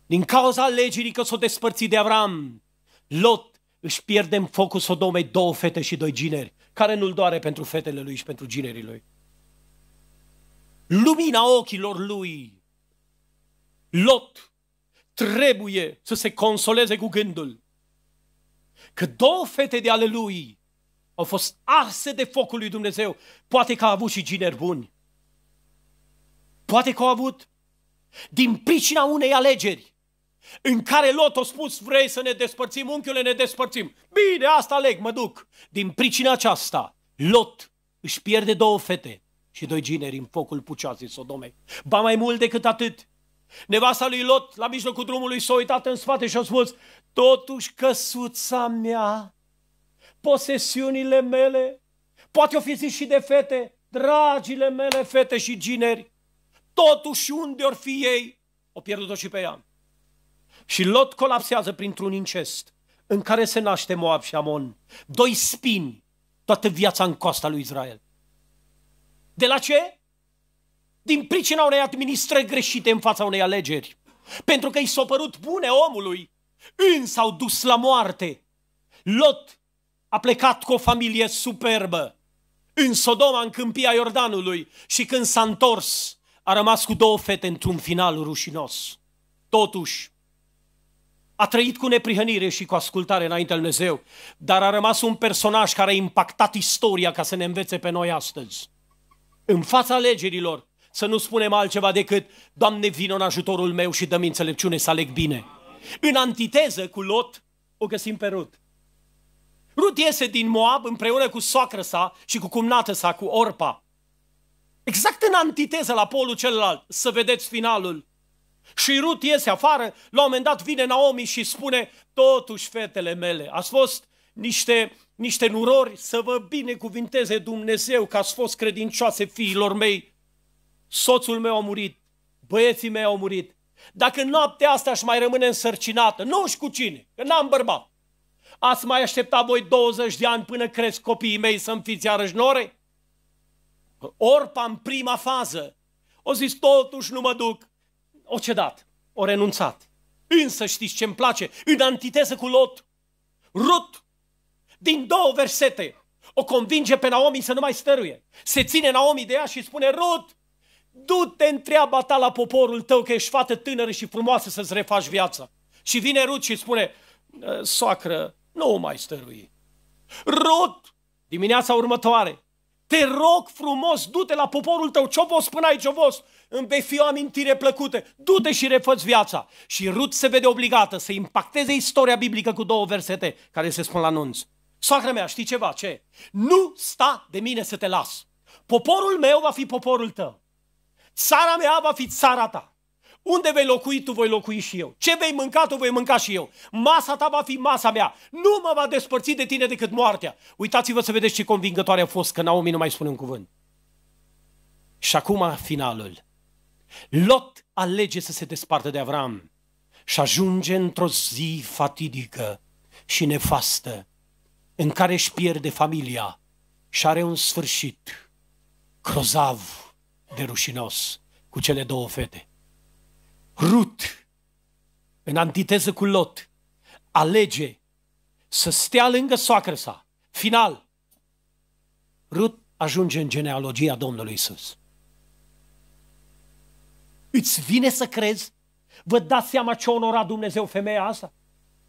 din cauza alegerii că s-o despărțit de Avram, Lot își pierde în focul Sodomei două fete și doi gineri, care nu-l doare pentru fetele lui și pentru ginerii lui. Lumina ochilor lui, Lot trebuie să se consoleze cu gândul că două fete de ale lui au fost arse de focul lui Dumnezeu. Poate că a avut și gineri buni, toate că au avut, din pricina unei alegeri, în care Lot a spus, vrei să ne despărțim, unchiule, ne despărțim. Bine, asta aleg, mă duc. Din pricina aceasta, Lot își pierde două fete și doi gineri în focul puceazii Sodomei. Ba mai mult decât atât, nevasta lui Lot, la mijlocul drumului, s-a uitat în spate și a spus, totuși căsuța mea, posesiunile mele, poate o fi zis și de fete, dragile mele fete și gineri, Totuși, unde or fi ei, o pierdut și pe ea. Și Lot colapsează printr-un incest în care se naște Moab și Amon. Doi spini toată viața în coasta lui Israel. De la ce? Din pricina unei administrări greșite în fața unei alegeri. Pentru că i s-au părut bune omului, însă au dus la moarte. Lot a plecat cu o familie superbă în Sodoma, în câmpia Iordanului și când s-a întors, a rămas cu două fete într-un final rușinos. Totuși, a trăit cu neprihănire și cu ascultare înaintea lui Dumnezeu, dar a rămas un personaj care a impactat istoria ca să ne învețe pe noi astăzi. În fața alegerilor, să nu spunem altceva decât, Doamne, vină în ajutorul meu și dă-mi înțelepciune să aleg bine. În antiteză cu Lot, o găsim pe Rut. Rut iese din Moab împreună cu soacră sa și cu cumnată sa, cu Orpa. Exact în antiteză la polul celălalt, să vedeți finalul. Și Rut iese afară, la un moment dat vine Naomi și spune, totuși fetele mele, ați fost niște, niște nurori, să vă binecuvinteze Dumnezeu că ați fost credincioase fiilor mei. Soțul meu a murit, băieții mei au murit. Dacă noaptea asta aș mai rămâne însărcinată, nu și cu cine, că n-am bărbat. Ați mai aștepta voi 20 de ani până cresc copiii mei să-mi fiți iarăși nore? Orpa în prima fază. O zis, totuși nu mă duc. O cedat, o renunțat. Însă știți ce îmi place? În antiteză cu Lot, Rut, din două versete, o convinge pe Naomi să nu mai stăruie. Se ține Naomi de ea și spune, Rut, du-te în treaba ta la poporul tău, că ești fată tânără și frumoasă să-ți refaci viața. Și vine Rut și spune, soacră, nu o mai stărui. Rut, dimineața următoare, te rog frumos, du-te la poporul tău, ce-o fost până aici, ce-o fost? Îmi vei fi o amintire plăcută. Du-te și refăți viața. Și Rut se vede obligată să impacteze istoria biblică cu două versete care se spun la anunț. Soacră mea, știi ceva? Ce? Nu sta de mine să te las. Poporul meu va fi poporul tău. Țara mea va fi țara ta. Unde vei locui, tu voi locui și eu. Ce vei mânca, tu voi mânca și eu. Masa ta va fi masa mea. Nu mă va despărți de tine decât moartea. Uitați-vă să vedeți ce convingătoare a fost că Naomi nu mai spune un cuvânt. Și acum finalul. Lot alege să se despartă de Avram și ajunge într-o zi fatidică și nefastă în care își pierde familia și are un sfârșit grozav de rușinos cu cele două fete. Rut, în antiteză cu Lot, alege să stea lângă soacră sa. Final, Rut ajunge în genealogia Domnului Isus. Îți vine să crezi? Vă dați seama ce onora Dumnezeu femeia asta?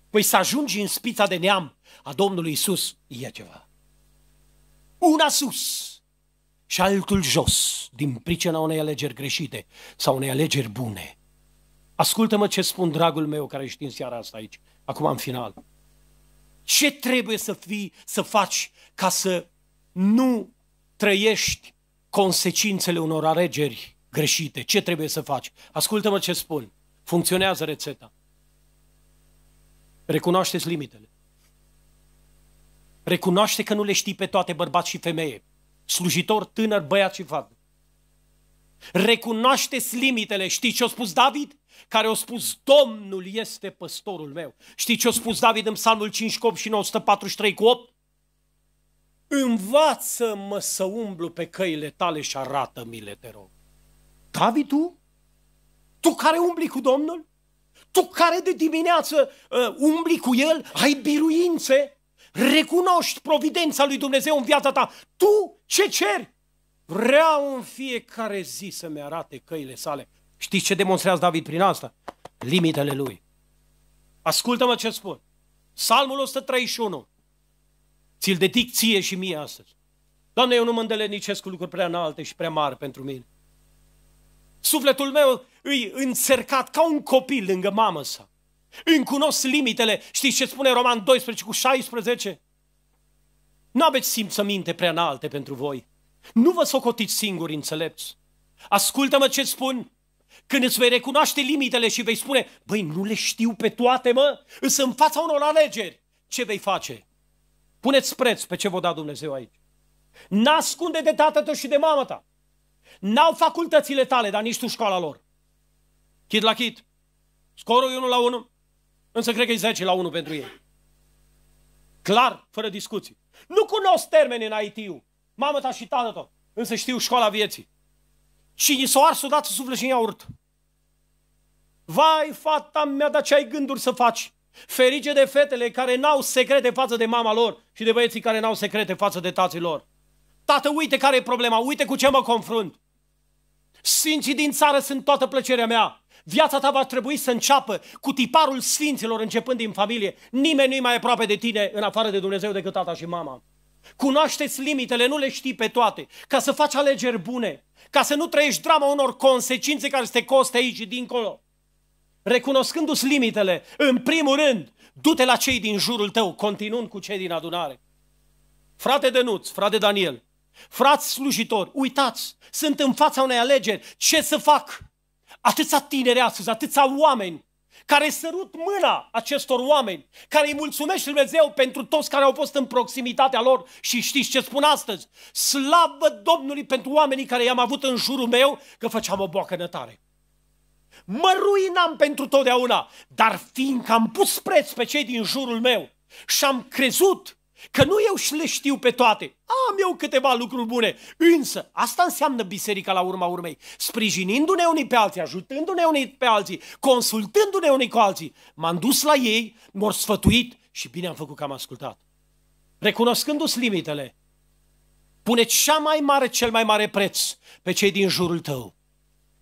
Păi să ajungi în spița de neam a Domnului Isus e ceva. Una sus și altul jos, din pricina unei alegeri greșite sau unei alegeri bune. Ascultă-mă ce spun, dragul meu, care ești în seara asta aici, acum în final. Ce trebuie să fii, să faci ca să nu trăiești consecințele unor alegeri greșite? Ce trebuie să faci? Ascultă-mă ce spun. Funcționează rețeta. Recunoașteți limitele. Recunoaște că nu le știi pe toate bărbați și femeie. Slujitor, tânăr, băiat și fată. Recunoașteți limitele. Știi ce a spus David? Care a spus, Domnul este păstorul meu. Știi ce a spus David în Psalmul 5 cu 8 și 943 cu 8? Învață-mă să umblu pe căile tale și arată-mi-le, te rog. David, tu? Tu care umbli cu Domnul? Tu care de dimineață uh, umbli cu El, ai biruințe, recunoști providența lui Dumnezeu în viața ta. Tu ce ceri? Vreau în fiecare zi să-mi arate căile sale. Știți ce demonstrează David prin asta? Limitele lui. Ascultă-mă ce spun. Psalmul 131. Ți-l dedic ție și mie astăzi. Doamne, eu nu mă îndelenicesc cu lucruri prea înalte și prea mari pentru mine. Sufletul meu îi înțercat ca un copil lângă mamă sa. Îmi cunosc limitele. Știți ce spune Roman 12 cu 16? Nu aveți simțăminte prea înalte pentru voi. Nu vă socotiți singuri înțelepți. Ascultă-mă ce spun. Când îți vei recunoaște limitele și vei spune, băi, nu le știu pe toate, mă, însă în fața unor alegeri, ce vei face? Puneți preț pe ce vă da Dumnezeu aici. N-ascunde de tată tău și de mamă ta. N-au facultățile tale, dar nici tu școala lor. Chit la chit. Scorul e 1 la 1, însă cred că e 10 la 1 pentru ei. Clar, fără discuții. Nu cunosc termeni în IT-ul mamă ta și tată tot, însă știu școala vieții. Cine s-o ars odată suflet și iaurt. Vai, fata mea, dar ce ai gânduri să faci? Ferice de fetele care n-au secrete față de mama lor și de băieții care n-au secrete față de tații lor. Tată, uite care e problema, uite cu ce mă confrunt. Sfinții din țară sunt toată plăcerea mea. Viața ta va trebui să înceapă cu tiparul sfinților începând din familie. Nimeni nu-i mai aproape de tine în afară de Dumnezeu decât tata și mama. Cunoașteți limitele, nu le știi pe toate, ca să faci alegeri bune, ca să nu trăiești drama unor consecințe care te costă aici și dincolo. Recunoscându-ți limitele, în primul rând, du-te la cei din jurul tău, continuând cu cei din adunare. Frate Dănuț, frate Daniel, frați slujitori, uitați, sunt în fața unei alegeri, ce să fac? Atâția tineri astăzi, atâția oameni care sărut mâna acestor oameni, care îi mulțumește Dumnezeu pentru toți care au fost în proximitatea lor și știți ce spun astăzi? Slavă Domnului pentru oamenii care i-am avut în jurul meu că făceam o boacănătare. Mă ruinam pentru totdeauna, dar fiindcă am pus preț pe cei din jurul meu și am crezut Că nu eu și le știu pe toate. Am eu câteva lucruri bune. Însă, asta înseamnă biserica la urma urmei. Sprijinindu-ne unii pe alții, ajutându-ne unii pe alții, consultându-ne unii cu alții. M-am dus la ei, m-au sfătuit și bine am făcut că am ascultat. Recunoscându-ți limitele, pune cea mai mare, cel mai mare preț pe cei din jurul tău.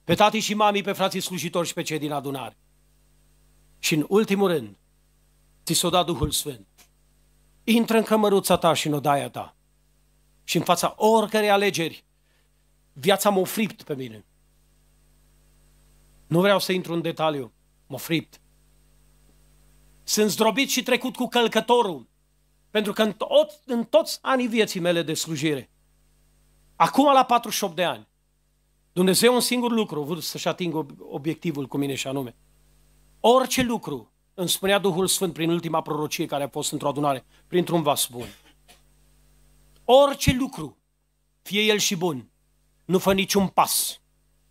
Pe tati și mami, pe frații slujitori și pe cei din adunare. Și în ultimul rând, ți s-o da Duhul Sfânt Intră în cămăruța ta și în odaia ta. Și în fața oricărei alegeri, viața m-a fript pe mine. Nu vreau să intru în detaliu, m-a fript. Sunt zdrobit și trecut cu călcătorul, pentru că în, tot, în toți anii vieții mele de slujire, acum la 48 de ani, Dumnezeu un singur lucru, vrut să-și atingă obiectivul cu mine și anume, orice lucru îmi spunea Duhul Sfânt prin ultima prorocie care a fost într-o adunare, printr-un vas bun. Orice lucru, fie el și bun, nu fă niciun pas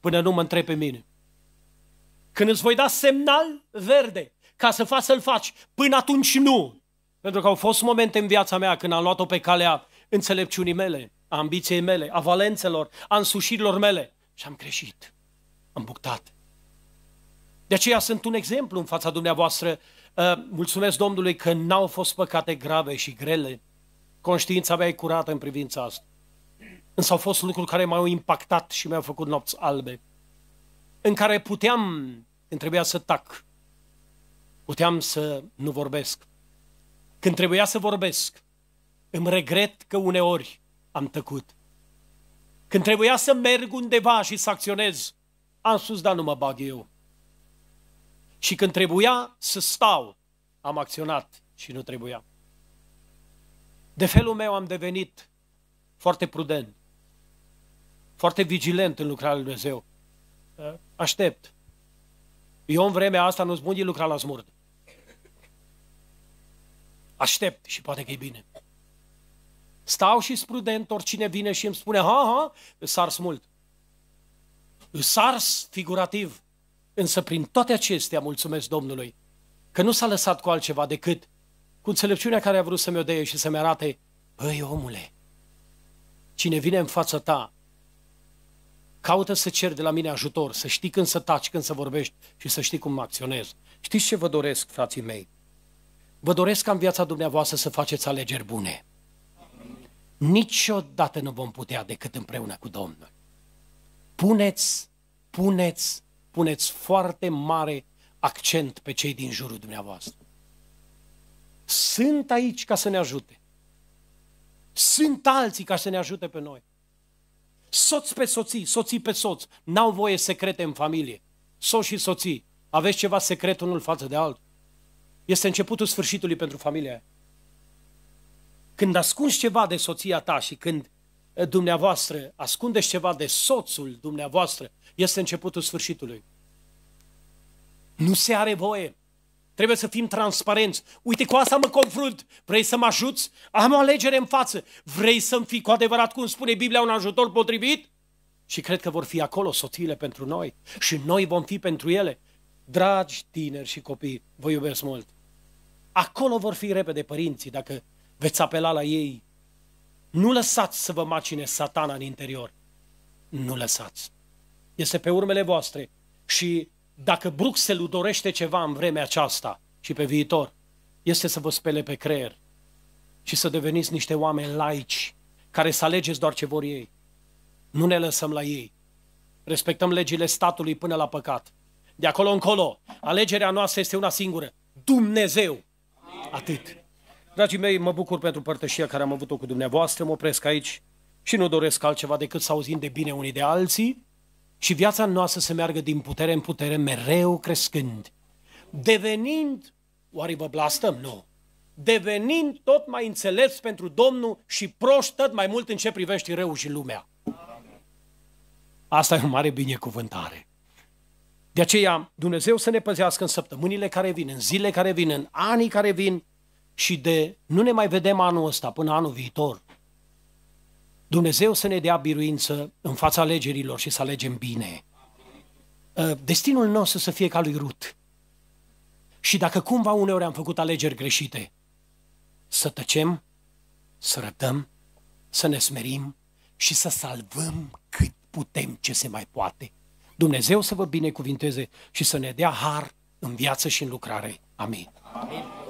până nu mă întreb pe mine. Când îți voi da semnal verde ca să faci să-l faci, până atunci nu. Pentru că au fost momente în viața mea când am luat-o pe calea înțelepciunii mele, a ambiției mele, a valențelor, a însușirilor mele și am greșit. Am buctat. De aceea sunt un exemplu în fața dumneavoastră. Uh, mulțumesc Domnului că n-au fost păcate grave și grele. Conștiința mea e curată în privința asta. Însă au fost lucruri care m-au impactat și mi-au făcut nopți albe. În care puteam, când trebuia să tac, puteam să nu vorbesc. Când trebuia să vorbesc, îmi regret că uneori am tăcut. Când trebuia să merg undeva și să acționez, am spus, da, nu mă bag eu. Și când trebuia să stau, am acționat și nu trebuia. De felul meu am devenit foarte prudent, foarte vigilent în lucrarea lui Dumnezeu. Aștept. Eu în vremea asta nu-ți bun lucra la smurt. Aștept și poate că e bine. Stau și prudent, oricine vine și îmi spune, ha, ha, sars mult. Sars figurativ. Însă prin toate acestea mulțumesc Domnului că nu s-a lăsat cu altceva decât cu înțelepciunea care a vrut să-mi o deie și să-mi arate, băi omule, cine vine în fața ta, caută să cer de la mine ajutor, să știi când să taci, când să vorbești și să știi cum acționezi. Știți ce vă doresc, frații mei? Vă doresc ca în viața dumneavoastră să faceți alegeri bune. Niciodată nu vom putea decât împreună cu Domnul. Puneți, puneți puneți foarte mare accent pe cei din jurul dumneavoastră. Sunt aici ca să ne ajute. Sunt alții ca să ne ajute pe noi. Soți pe soții, soții pe soți. N-au voie secrete în familie. Soți și soții. Aveți ceva secret unul față de altul. Este începutul sfârșitului pentru familia aia. Când ascunzi ceva de soția ta și când dumneavoastră, ascundeți ceva de soțul dumneavoastră, este începutul sfârșitului. Nu se are voie. Trebuie să fim transparenți. Uite, cu asta mă confrunt. Vrei să mă ajuți? Am o alegere în față. Vrei să-mi fii cu adevărat, cum spune Biblia, un ajutor potrivit? Și cred că vor fi acolo soțiile pentru noi și noi vom fi pentru ele. Dragi tineri și copii, vă iubesc mult. Acolo vor fi repede părinții dacă veți apela la ei nu lăsați să vă macine satana în interior. Nu lăsați. Este pe urmele voastre. Și dacă Bruxelles dorește ceva în vremea aceasta și pe viitor, este să vă spele pe creier și să deveniți niște oameni laici care să alegeți doar ce vor ei. Nu ne lăsăm la ei. Respectăm legile statului până la păcat. De acolo încolo, alegerea noastră este una singură. Dumnezeu. Atât. Dragii mei, mă bucur pentru părtășia care am avut-o cu dumneavoastră, mă opresc aici și nu doresc altceva decât să auzim de bine unii de alții și viața noastră să meargă din putere în putere, mereu crescând. Devenind, oare vă blastăm? Nu. Devenind tot mai înțelepți pentru Domnul și proști tot mai mult în ce privește rău și lumea. Asta e o mare binecuvântare. De aceea, Dumnezeu să ne păzească în săptămânile care vin, în zile care vin, în anii care vin, și de nu ne mai vedem anul ăsta până anul viitor. Dumnezeu să ne dea biruință în fața alegerilor și să alegem bine. Ă, destinul nostru să fie ca lui Rut. Și dacă cumva uneori am făcut alegeri greșite, să tăcem, să răbdăm, să ne smerim și să salvăm cât putem ce se mai poate. Dumnezeu să vă binecuvinteze și să ne dea har în viață și în lucrare. Amin. Amin.